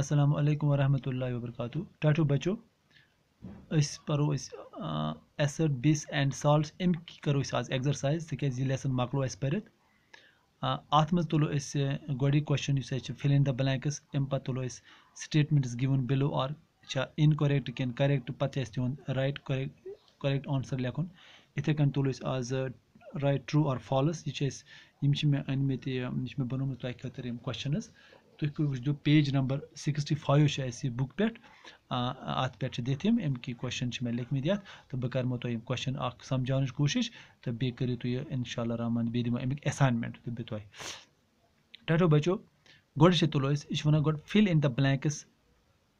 السلام علیکم ورحمۃ اللہ وبرکاتہ ٹاٹو بچو अस पो एसड बिस एंड साल्ट अम करो आज एक्सरसाइज तक यह लेसन मकलो पढ़ अत मे तुलो गोडे question fill in the blanks अम पे तुलो statements given below are incorrect कैन करेक्ट पे तिहद राइट करेक्ट करेक्ट आंसर लेखन इथे कन तुलो आज राइट ट्रू आर फॉलस यह मे अनमत यह मे बनो तुह खतर क्वेश्चनस तुम वो पेज नंबर सिक्सटी फाइव अस बुक पे अत पे दिख अमि कोशन मे लिखम ये तो बह कर तुम कोशन समझान कोशिश तो बे करो तुम इनशाला रहमान बे दिमो अमिक असाइनमेंट तो बहुत तुह बचो गोडे तुलो यह वन गो fill in the blanks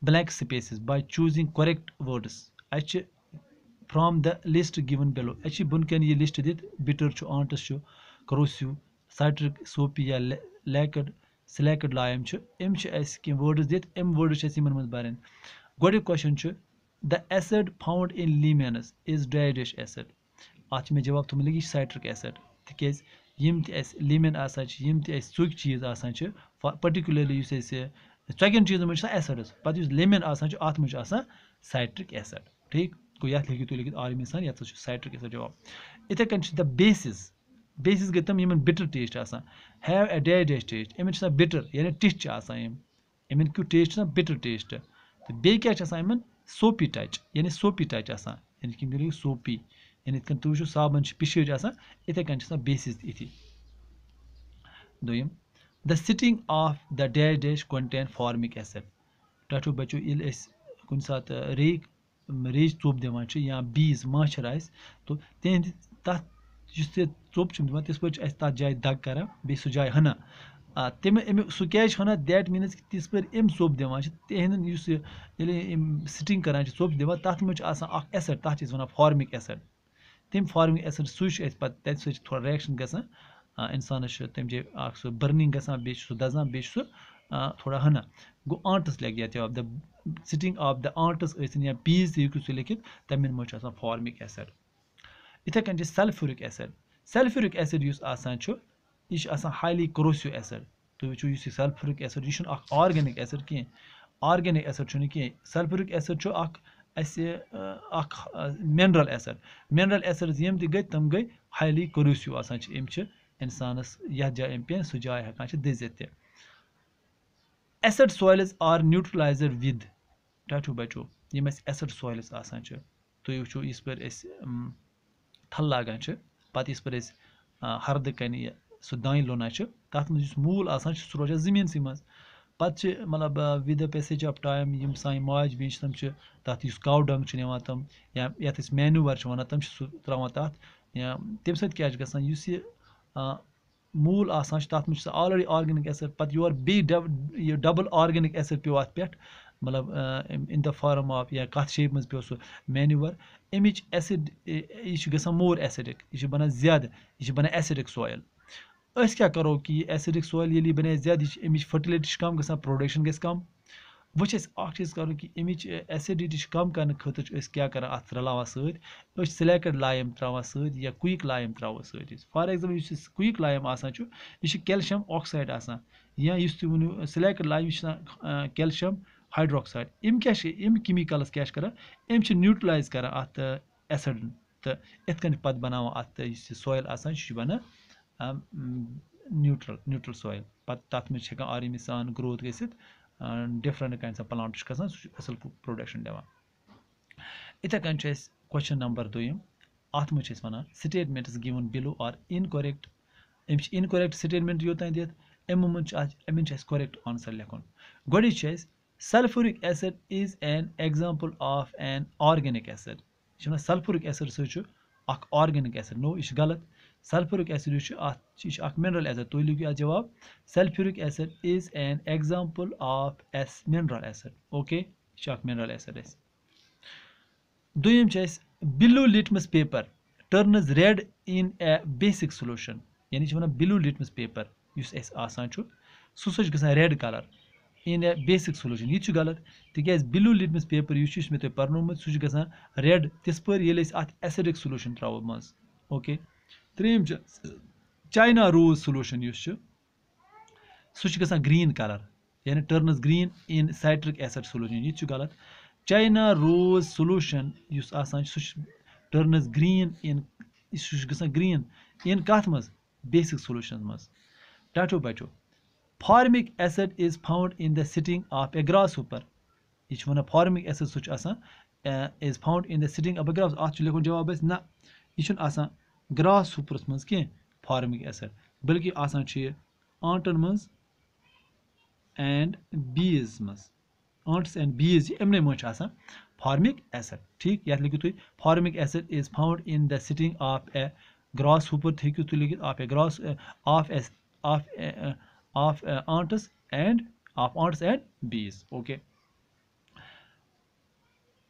blank space by choosing correct words अच from the list given below अच्छे बुन कैन ये लिस्ट दित बिटर आंटस करोस्यू साइट्रिक सोपी या लैकड سِلیکٹ لا چھُ یِم چھِ اَسہِ کینٛہہ وٲڈٕز دِتھ یِم وٲڈٕز چھِ اَسہِ یِمَن منٛز بَرٕنۍ گۄڈیُک کوسچن چھُ the acid found in lemons is dash acid اَتھ چھِ مےٚ جواب تھوٚمُت لیکھِتھ یہِ چھِ سایٹرِک ایسِڈ تِکیٛازِ یِم تہِ اَسہِ لیٖمین آسان چھِ یِم تہِ اَسہِ ژوٚکۍ چیٖز آسان چھِ پٔٹِکیوٗلرلی یُس اَسہِ ژۄکٮ۪ن چیٖزَن منٛز چھِ آسان ایسِڈٕز پَتہٕ یُس لیٖمین آسان چھُ اَتھ منٛز چھُ آسان سایٹرِک ایسِڈ ٹھیٖک گوٚو یَتھ ہیٚکِو تُہۍ لیکھِتھ آرمی سان یَتھ چھُ سایٹرِک ایسِڈ جواب یِتھَے کٔنۍ چھِ دَ بیسِز بیٚیِس گٔے تِم یِمَن بِٹر ٹیسٹ آسان have a dead dash taste یِمَن چھِ آسان بِٹر یعنی ٹِچھ چھِ آسان یِم یِمَن کیُتھ ٹیسٹ چھُ آسان بِٹر ٹیسٹ تہٕ بیٚیہِ کیٛاہ چھِ آسان یِمَن سوپی ٹَچ یعنی سوپی ٹَچ آسان یعنی کہِ یِم گٔے سوپی یعنی یِتھ کٔنۍ تُہۍ وٕچھِو صابَن چھِ پِشٲرۍ آسان یِتھَے کٔنۍ چھِ آسان بیسِز تہِ یِتھی دوٚیِم the stinging of the dash dash contain formic acid تۄہہِ چھُو بَچو ییٚلہِ أسۍ کُنہِ ساتہٕ ریٚیہِ ریٚج ژوٚپ دِوان چھِ یا بیٖز ماچھر آسہِ تہٕ تِہِنٛدِ تَتھ یُس یہِ ژوٚپ چھُم دِوان تِژھ پٲٹھۍ چھِ أسۍ تَتھ جایہِ دَگ کَران بیٚیہِ سُہ جاے ہۄنان آ تَمہِ اَمیُک سُہ کیٛازِ چھِ ہۄنان دیٹ میٖنٕز کہِ تِژھ پھِرِ أمۍ ژوٚپ دِوان چھِ تِہِنٛدٮ۪ن یُس یہِ ییٚلہِ أمۍ سِٹِنٛگ کَران چھِ ژوٚپ دِوان تَتھ منٛز چھِ آسان اَکھ اٮ۪سِڈ تَتھ چھِ أسۍ وَنان فارمِک اٮ۪سِڈ تَمہِ فارمِک اٮ۪سِڈ سُے چھُ اَسہِ پَتہٕ تَتہِ سۭتۍ چھِ تھوڑا رِیَکشَن گژھان اِنسانَس چھُ تَمہِ جایہِ اَکھ سُہ بٔرنِنٛگ گژھان بیٚیہِ چھُ سُہ دَزان بیٚیہِ چھُ سُہ تھوڑا ہۄنان گوٚو آنٹٕس لٮ۪کھ یَتھ جواب the stinging of the ants ٲسِنۍ یا پیٖز تہِ ہیٚکِو تُہۍ لیٚکھِتھ تَمٮ۪ن منٛز چھُ آسان فارمِک اٮ۪سِڈ یِتھَے کٔنۍ چھِ سَلفیوٗرِک اٮ۪سِڈ سَلفیوٗرِک اٮ۪سِڈ یُس آسان چھُ یہِ چھُ آسان ہایلی کرٛوسِو اٮ۪سِڈ تُہۍ وٕچھِو یُس یہِ سَلفیوٗرِک اٮ۪سِڈ یہِ چھُنہٕ اَکھ آرگینِک اٮ۪سِڈ کینٛہہ آرگینِک اٮ۪سِڈ چھُنہٕ کینٛہہ سَلفیوٗرِک اٮ۪سِڈ چھُ اَکھ اَسہِ اَکھ مِنرَل اٮ۪سِڈ مِنرَل اٮ۪سِڈٕز یِم تہِ گٔے تِم گٔے ہایلی کرٛوسِو آسان چھِ یِم چھِ اِنسانَس یَتھ جایہِ أمۍ پیٚیہِ سُہ جاے ہٮ۪کان چھِ دٔزِتھ تہِ acid swellings are neutralised with رَٹھِو بَچو یِم اَسہِ اٮ۪سِڈ سویلٕز آسان چھِ تُہۍ وٕچھِو یِژ پھِر أسۍ تھل لاگان چھِ پَتہٕ یِژ پھِر أسۍ ہردٕ کَنہِ یہِ سُہ دانہِ لونان چھِ تَتھ منٛز یُس موٗل آسان چھُ سُہ روزان زٔمیٖنسٕے منٛز پَتہٕ چھِ مطلب with the passage of time یِم سانہِ ماجہِ بیٚنہِ چھِ تِم چھِ تَتھ یُس کَو ڈنٛگ چھِ نِوان تِم یا یَتھ أسۍ مینوَر چھِ وَنان تِم چھِ سُہ ترٛاوان تَتھ یا تَمہِ سۭتۍ کیٛاہ چھِ گژھان یُس یہِ موٗل آسان چھُ تَتھ منٛز چھُ سُہ آلریڈی آرگینِک ایسِڈ پَتہٕ یورٕ بیٚیہِ ڈَب یہِ ڈَبٕل آرگینِک ایسِڈ پیوٚو اَتھ پٮ۪ٹھ مطلب اِن دَ فارم آف یا کَتھ شیپہِ منٛز پیوٚو سُہ مینِوَر اَمِچ اٮ۪سِڈ یہِ چھُ گژھان مور اٮ۪سِڈِک یہِ چھُ بَنان زیادٕ یہِ چھِ بَنان اٮ۪سِڈِک سویِل أسۍ کیٛاہ کَرو کہِ یہِ اٮ۪سِڈِک سویِل ییٚلہِ یہِ بَنہِ زیادٕ یہِ چھِ اَمِچ فٔٹلِٹی چھِ کَم گژھان پرٛوڈَکشَن گژھِ کَم وۄنۍ چھِ اَسہِ اَکھ چیٖز کَرُن کہِ اَمِچ اٮ۪سِڈِٹی چھِ کَم کَرنہٕ خٲطرٕ چھِ أسۍ کیٛاہ کَران اَتھ رَلاوان سۭتۍ أسۍ چھِ سِلٮ۪کٕڈ لایِم ترٛاوان سۭتۍ یا کُیِک لایِم ترٛاوو سۭتۍ أسۍ فار ایٚگزامپٕل یُس یہِ کُیِک لایم آسان چھُ یہِ چھُ کیلشَم آکسایڈ آسان یا یُس تُہۍ ؤنِو سِلٮ۪کٕڈ لایِم یہِ چھُ آسان کیلشَم ہایڈرٛوکسایڈ أمۍ کیٛاہ چھِ أمۍ کیٚمِکَلَس کیٛاہ چھِ کَران أمۍ چھِ نیوٗٹرٕلایز کَران اَتھ اٮ۪سِڈَن تہٕ یِتھ کٔنۍ پَتہٕ بَناوان اَتھ یُس یہِ سۄیِل آسان چھِ یہِ چھُ بَنان نیوٗٹرل نیوٗٹرل سۄیِل پَتہٕ تَتھ منٛز چھِ ہٮ۪کان آرٲمی سان گرٛوتھ گٔژھِتھ ڈِفرَنٛٹ کاینٛڈٕس آف پٕلانٛٹ چھِ کھَسان سُہ چھُ اَصٕل پرٛوڈَکشَن دِوان یِتھَے کٔنۍ چھُ اَسہِ کوسچَن نمبر دوٚیِم اَتھ منٛز چھِ أسۍ وَنان سٕٹیٹمٮ۪نٛٹٕز گِوٕن بِلو آر اِنکۄریکٹ أمۍ چھِ اِنکۄریکٹ سٕٹیٹمٮ۪نٛٹ یوٚتانۍ دِتھ اَمہِ منٛز چھِ اَتھ یِمَن چھِ اَسہِ کوریکٹ آنسَر لیکھُن گۄڈٕنِچ چھِ أسۍ sulphuric acid is an example of an organic acid یہِ چھِ وَنان سَلفورِک ایسڈ سُہ چھُ اَکھ آرگینِک ایسڈ نو یہِ چھُ غلط سَلفورِک ایسڈ یُس چھُ اَتھ یہِ چھُ اَکھ مِنرَل ایسڈ تُہۍ لیٖکھِو اَتھ جواب sulphuric acid is an example of as mineral acid okay یہِ چھُ اَکھ مِنرَل ایسڈ اَسہِ دوٚیِم چھِ اَسہِ blue litmus paper turns red in a basic solution یعنی چھِ وَنان بِلوٗ لِٹمَس پیپَر یُس اَسہِ آسان چھُ سُہ سا چھُ گژھان red colour in a basic solution यह गलत तेज ब्लू लिटमस पेपर यह मे पर्नुम सह रेड तिस पे ये अत एसिडिक सोल्यूशन त्रो मं ओके त्रीम चाइना रोज सोल्यूशन सह ग ग्रीन कलर यानी turns green in citric acid solution यह गलत चाइना रोज सोल्यूशन सह टर्नस ग्रीन इन सह ग्रीन इन कत मज बेसिक सोल्यूशन बचो formic acid is found in the stinging of a grasshopper یہِ چھُ وَنان فارمِک ایسڈ سُہ چھُ آسان is found in the stinging of a grasshopper چھُ لیٚکھُن جواب اَسہِ نہ یہِ چھُنہٕ آسان گرٛاس ہوٗپرَس منٛز کینٛہہ فارمِک ایسڈ بٔلکہِ آسان چھُ یہِ آنٛٹَن منٛز اینٛڈ بیٖز منٛز آنٛٹٕس اینٛڈ بیٖز یِمنٕے منٛز چھُ آسان فارمِک ایسڈ ٹھیٖک یَتھ لیٚکھِو تُہۍ formic acid is found in the stinging of a grasshopper تہِ ہیٚکِو تُہۍ لیٚکھِتھ آف اےٚ گرٛاس آف اَسہِ of of uh, aunts and of aunts and bees okay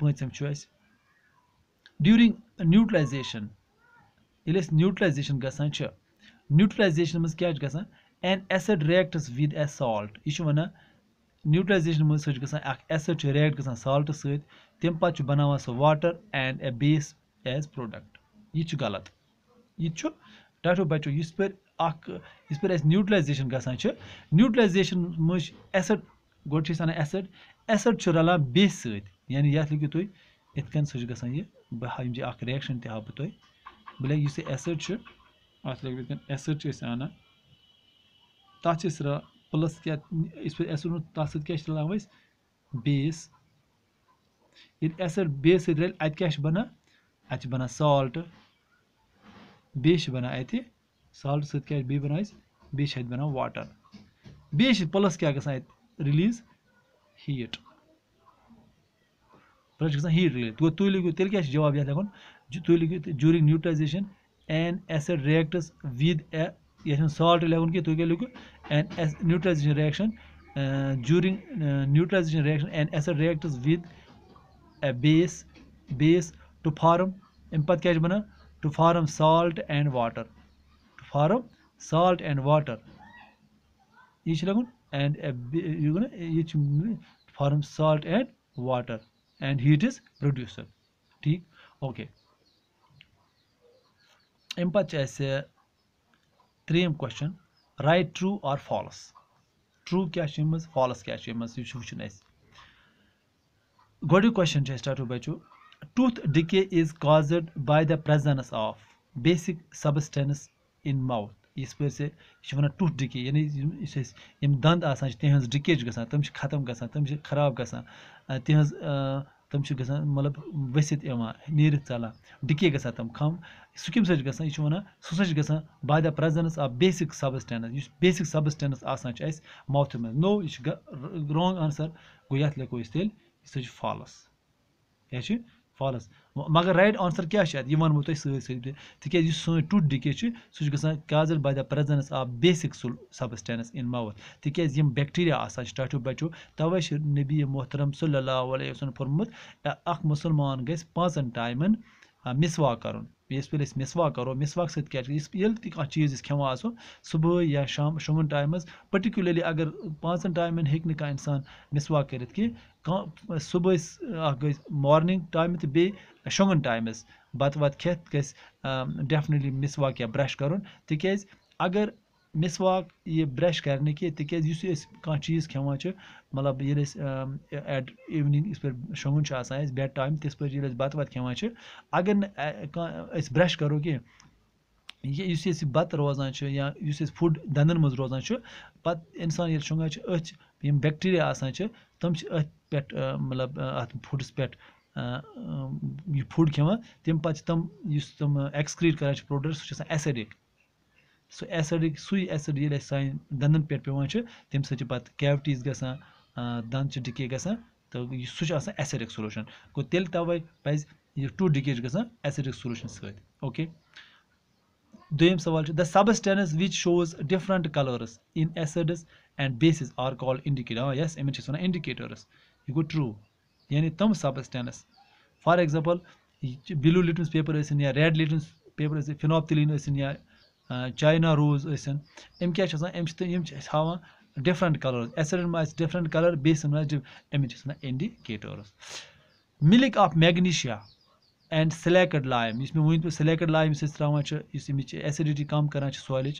پٲنٛژِم چھُ اَسہِ ڈیوٗرِنٛگ نیوٗٹرلایزیشن ییٚلہِ أسۍ نیوٗٹرلایزیشن گژھان چھِ نیوٗٹرلایزیشن منٛز کیٛاہ چھُ گژھان an acid reacts with a salt یہِ چھُ وَنان نیوٗٹرلایزیشن منٛز سُہ چھُ گژھان اکھ ایسڈ چھُ ریکٹ گژھان سالٹہٕ سۭتۍ تمہِ پتہٕ چھُ بناوان سُہ water and a base as product یہِ چھُ غلط یہِ تہِ چھُ ٹاٹھو بچو یِژھ پٲٹھۍ اَکھ یِژ پھِر اَسہِ نیوٗٹلایزیشَن گژھان چھِ نیوٗٹلایزیشَن منٛز چھِ اٮ۪سٕڈ گۄڈٕ چھِ أسۍ اَنان اٮ۪سٕڈ اٮ۪سٕڈ چھُ رَلان بیٚیہِ سۭتۍ یعنی یَتھ لیکھِو تُہۍ یِتھ کٔنۍ سُہ چھُ گژھان یہِ بہٕ ہاو یِم چھِ اَکھ رِیَکشَن تہِ ہاو بہٕ تۄہہِ بہٕ لیکھٕ یُس یہِ اٮ۪سٕڈ چھُ اَتھ لیکھٕ بہٕ یِتھ کٔنۍ اٮ۪سٕڈ چھِ أسۍ اَنان تَتھ چھِ أسۍ پٕلَس کیٛاہ یِژ پھِر اٮ۪سٕڈ تَتھ سۭتۍ کیٛاہ چھِ رَلان أسۍ بیس ییٚلہِ اٮ۪سٕڈ بیس سۭتۍ رَلہِ اَتہِ کیٛاہ چھِ بَنان اَتہِ چھِ بَنان سالٹ بیٚیہِ چھِ بَنان اَتہِ سالٹ سۭتۍ کیٛاہ بیٚیہِ بَنان أسۍ بیٚیہِ چھِ اَتہِ بَنان واٹَر بیٚیہِ چھِ پٕلَس کیٛاہ گژھان اَتہِ رِلیٖز ہیٖٹ پٕلَس چھِ گژھان ہیٖٹ رِلیٖز گوٚو تُہۍ لیٖکھِو تیٚلہِ کیٛاہ چھِ جواب یَتھ لیٚکھُن تُہۍ لیٖکھِو during neutralisation an acid reacts with a یَتھ منٛز سالٹ لیٚکھُن کینٛہہ تُہۍ کیٛاہ لیٖکھِو answer neutralisation reaction during neutralisation reaction an acid reacts with a base base to form اَمہِ پَتہٕ کیٛاہ چھِ بَنان to form salt and water form salt and water each and you're going form salt and water and heat is producer okay Three question write true or false true cash is false cash is you should nice got Good question just start to bet you tooth decay is caused by the presence of basic substance in mouth इस पे से यह one tooth decay यानी दंद आसान तिहज decays मतलब ग तम खत्म ग तम खराब ग तिहज तम मतलब वसित नीर चलान डिके ग तम खम सह कम सह यह वन सह ग by the presence of basic substance basic substance आसान माउथ मे नो यह रॉन्ग आंसर गो ये लिखो तेल सह फॉलस यह فالس مگر رایٹ آنسر کیٛاہ چھُ اَتھ یہِ وَنہٕ بہٕ تۄہہِ سۭتۍ سۭتۍ تہِ تِکیٛازِ یُس سٲنۍ ٹُتھ ڈِکے چھِ سُہ چھُ گژھان caused by the presence of basic substance in mouth تِکیٛازِ یِم بیکٹیٖریا آسان چھِ ٹۄٹھیو بَچو تَوَے چھِ نبی محترم صلی اللہ علیہ وسلم فرمُت اَکھ مُسلمان گژھِ پانٛژَن ٹایمَن مِسواک کَرُن بیٚیہِ ییٚلہِ أسۍ مِسواک کَرو مِسواک سۭتۍ کیٛاہ چھِ یُس ییٚلہِ تہِ کانٛہہ چیٖز أسۍ کھٮ۪وان آسو صُبحٲے یا شام شۄنٛگُن ٹایمَس پٔٹِکیوٗلرلی اگر پانٛژَن ٹایمَن ہیٚکہِ نہٕ کانٛہہ اِنسان مِسواک کٔرِتھ کیٚنٛہہ کانٛہہ صُبحٲے اَکھ گژھِ مارنِنٛگ ٹایمہٕ تہٕ بیٚیہِ شۄنٛگُن ٹایمَس بَتہٕ وَتہٕ کھٮ۪تھ گژھِ ڈٮ۪فنِٹلی مِسواک یا برٛٮ۪ش کَرُن تِکیٛازِ اگر مسواک یہِ برٛٮ۪ش کَرنہٕ کینٛہہ تِکیازِ یُس یہِ أسۍ کانٛہہ چیٖز کھٮ۪وان چھِ مطلب ییٚلہِ أسۍ ایٹ اِونِنٛگ یِژ پھِر شۄنٛگُن چھُ آسان اَسہِ بیٚڈ ٹایم تِژھ پھِر ییٚلہِ أسۍ بَتہٕ وَتہٕ کھٮ۪وان چھِ اگر نہٕ کانٛہہ أسۍ برٛٮ۪ش کَرو کینٛہہ یہِ یُس یہِ أسۍ بَتہٕ روزان چھِ یا یُس اَسہِ فُڈ دَنٛدَن منٛز روزان چھُ پَتہٕ اِنسان ییٚلہِ شۄنٛگان چھِ أتھۍ یِم بٮ۪کٹیٖریا آسان چھِ تِم چھِ أتھۍ پٮ۪ٹھ مطلب اَتھ فُڈَس پٮ۪ٹھ یہِ فُڈ کھٮ۪وان تمہِ پَتہٕ چھِ تِم یُس تِم ایٚکٕسکرٛیٖٹ کَران چھِ پرٛوڈَکٹ سُہ چھُ آسان ایسِڈِک سُہ ایسڈٕکۍ سُے ایسڈ ییٚلہِ اَسہِ سانٮ۪ن دَنٛدَن پٮ۪ٹھ پیٚوان چھِ تمہِ سۭتۍ چھِ پَتہٕ کیوِٹیٖز گژھان دَنٛد چھِ ڈِکے گژھان تہٕ سُہ چھُ آسان ایسڈِک سلوٗشَن گوٚو تیٚلہِ تَوَے پَزِ یہِ ٹُو ڈِکے چھُ گژھان ایسڈِک سلوٗشَن سۭتۍ اوکے دوٚیِم سوال چھُ the substances which shows different colours in acids and bases are call indicators یِمَن چھِ أسۍ وَنان اِنڈِکیٹٲرٕس یہِ گوٚو ٹرٛوٗ یعنی تِم substances for example blue litmus paper ٲسِنۍ یا ریڈ لِٹمٕس پیپَر ٲسِنۍ فِناپتھلیٖن ٲسِنۍ یا چاینا روز ٲسِن أمۍ کیٛاہ چھِ آسان أمۍ چھِ یِم چھِ اَسہِ ہاوان ڈِفرَنٛٹ کَلٲرٕز اٮ۪سِڈَن منٛز آسہِ ڈِفرَنٛٹ کَلَر بیسَن منٛز أمِس چھِ آسان indicators milk of magnesia and slaked lime یُس مےٚ ؤنۍ پیوٚو سِلیکٕڈ لایِم یُس أسۍ ترٛاوان چھِ یُس أمِچ اٮ۪سِڈِٹی کَم کَران چھِ سویلٕچ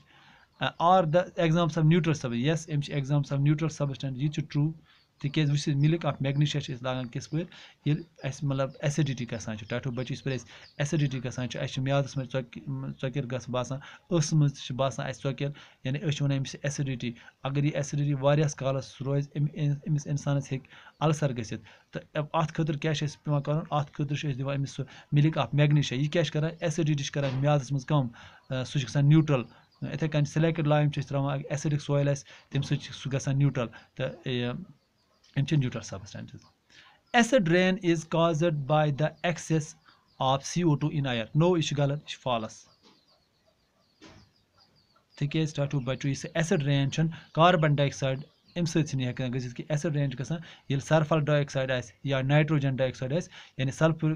are the examples of neutral سَبٕس یَس أمۍ چھِ اٮ۪کزامپٕس آف نیوٗٹرٛل سَبسٹٮ۪نٛٹ یہِ تہِ چھُ ٹرٛوٗ تِکیٛازِ وٕچھ مِلک آف میگنِشا چھِ أسۍ لاگان کِتھ پٲٹھۍ ییٚلہِ اَسہِ مطلب اٮ۪سِڈِٹی گژھان چھِ ٹایٹھو بَچہِ یِژ پھِر اَسہِ اٮ۪سِڈِٹی گژھان چھِ اَسہِ چھِ میٛادَس منٛز ژۄکہِ ژۄکیر گژھ باسان ٲسَس منٛز تہِ چھِ باسان اَسہِ ژۄکیر یعنی أسۍ چھِ وَنان أمِس اٮ۪سِڈِٹی اگر یہِ اٮ۪سِڈِٹی واریاہَس کالَس روزِ أمِس اِنسانَس ہیٚکہِ اَلسَر گٔژھِتھ تہٕ اَتھ خٲطرٕ کیٛاہ چھِ اَسہِ پٮ۪وان کَرُن اَتھ خٲطرٕ چھِ أسۍ دِوان أمِس سُہ مِلک آف میگنِشا یہِ کیٛاہ چھِ کَران اٮ۪سِڈِٹی چھِ کَران میٛادَس منٛز کَم سُہ چھِ گژھان نیوٗٹرٛل یِتھَے کٔنۍ سِلٮ۪کٹِڈ لایم چھِ أسۍ ترٛاوان اٮ۪سِڈِک سویِل آسہِ تَمہِ سۭتۍ چھِ سُہ گژھان نیوٗٹرٛل تہٕ into neutral substances. Acid rain is caused by the excess of CO2 in air. No, یہِ چھُ غلط یہِ چھُ فالَس تِکیٛازِ تۄہہِ ٹوٗ بَچو یُس ایسِڈ رین چھُنہٕ کاربن ڈاے آکسایڈ اَمہِ سۭتۍ چھِنہٕ ہٮ۪کان گٔژھِتھ کہِ ایسِڈ رین چھِ گژھان ییٚلہِ سَلفر ڈاے آکسایڈ آسہِ یا نایٹروجن ڈاے آکسایڈ آسہِ یعنی سَلفر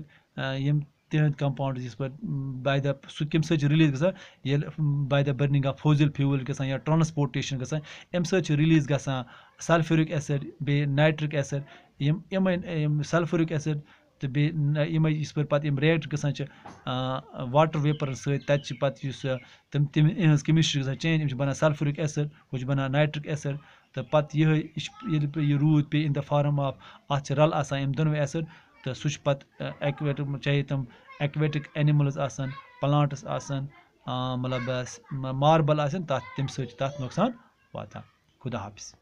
یِم تِہٕنٛدۍ کَمپاوُنٛڈٕز یِتھ پٲٹھۍ باے دَ سُہ کَمہِ سۭتۍ چھِ رِلیٖز گژھان ییٚلہِ by the burning of fossil fuel گژھان یا ٹرٛانسپوٹیشن گژھان اَمہِ سۭتۍ چھِ رِلیٖز گژھان سَلفیٛورِک ایسِڈ بیٚیہِ نایٹرِک ایسِڈ یِم یِمَن یِم سَلفیٛورِک ایسِڈ تہٕ بیٚیہِ یِمَے یِژ پھِر پَتہٕ یِم رِیکٹہٕ گژھان چھِ واٹَر ویپرَن سۭتۍ تَتہِ چھِ پَتہٕ یُس تِم تِم یِہٕنٛز کیٚمِسٹرٛی گژھان چینٛج یِم چھِ بَنان سَلفیٛورِک ایسِڈ ہُہ چھُ بَنان نایٹرِک ایسِڈ تہٕ پَتہٕ یِہوٚے یہِ چھِ ییٚلہِ یہِ روٗد پیٚیہِ اِن دَ فارَم آف اَتھ چھِ رَلہٕ آسان یِم دۄنوَے ایسِڈ تہٕ سُہ چھُ پَتہٕ اٮ۪کویٹِک چاہے تِم اٮ۪کویٹِک اٮ۪نِمٕلٕز آسَن پٕلانٛٹٕس آسَن مطلب ماربَل آسَن تَتھ تَمہِ سۭتۍ چھِ تَتھ نۄقصان واتان خُدا حافِظ